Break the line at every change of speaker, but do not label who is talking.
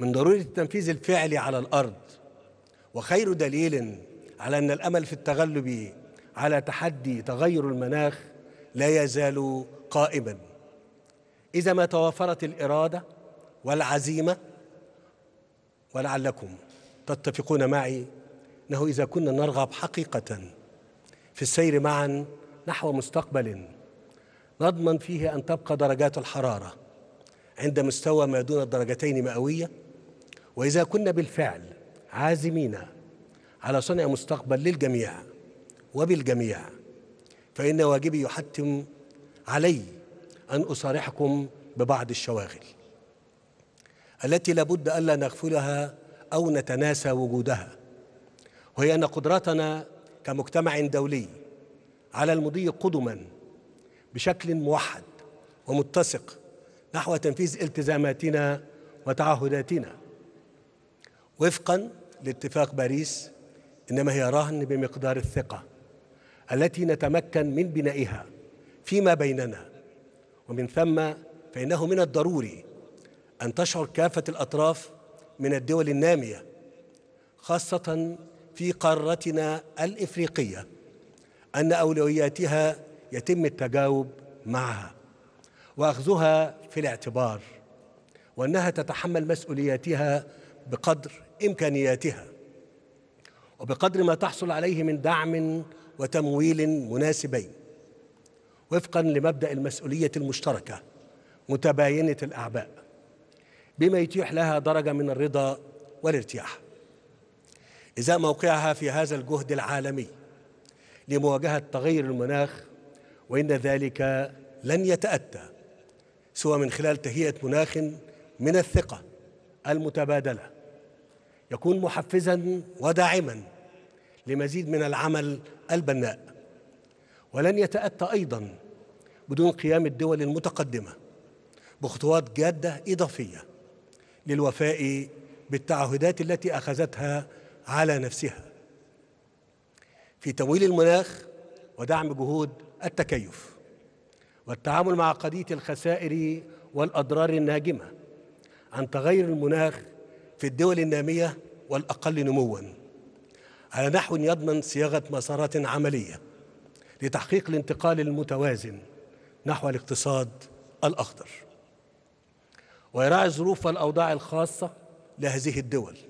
من ضرورة التنفيذ الفعلي على الأرض وخير دليل على أن الأمل في التغلب على تحدي تغير المناخ لا يزال قائما إذا ما توافرت الإرادة والعزيمة ولعلكم تتفقون معي أنه إذا كنا نرغب حقيقة في السير معا نحو مستقبل نضمن فيه أن تبقى درجات الحرارة عند مستوى ما دون الدرجتين مئوية واذا كنا بالفعل عازمين على صنع مستقبل للجميع وبالجميع فان واجبي يحتم علي ان اصارحكم ببعض الشواغل التي لابد الا نغفلها او نتناسى وجودها وهي ان قدرتنا كمجتمع دولي على المضي قدما بشكل موحد ومتسق نحو تنفيذ التزاماتنا وتعهداتنا وفقا لاتفاق باريس انما هي رهن بمقدار الثقه التي نتمكن من بنائها فيما بيننا ومن ثم فانه من الضروري ان تشعر كافه الاطراف من الدول الناميه خاصه في قارتنا الافريقيه ان اولوياتها يتم التجاوب معها واخذها في الاعتبار وانها تتحمل مسؤولياتها بقدر إمكانياتها وبقدر ما تحصل عليه من دعم وتمويل مناسبين وفقا لمبدأ المسؤولية المشتركة متباينة الأعباء بما يتيح لها درجة من الرضا والارتياح إزاء موقعها في هذا الجهد العالمي لمواجهة تغير المناخ وإن ذلك لن يتأتى سوى من خلال تهيئة مناخ من الثقة المتبادله يكون محفزا وداعما لمزيد من العمل البناء ولن يتاتى ايضا بدون قيام الدول المتقدمه بخطوات جاده اضافيه للوفاء بالتعهدات التي اخذتها على نفسها في تمويل المناخ ودعم جهود التكيف والتعامل مع قضيه الخسائر والاضرار الناجمه عن تغير المناخ في الدول النامية والأقل نموا على نحو يضمن صياغة مسارات عملية لتحقيق الانتقال المتوازن نحو الاقتصاد الأخضر ويراعي الظروف والأوضاع الخاصة لهذه الدول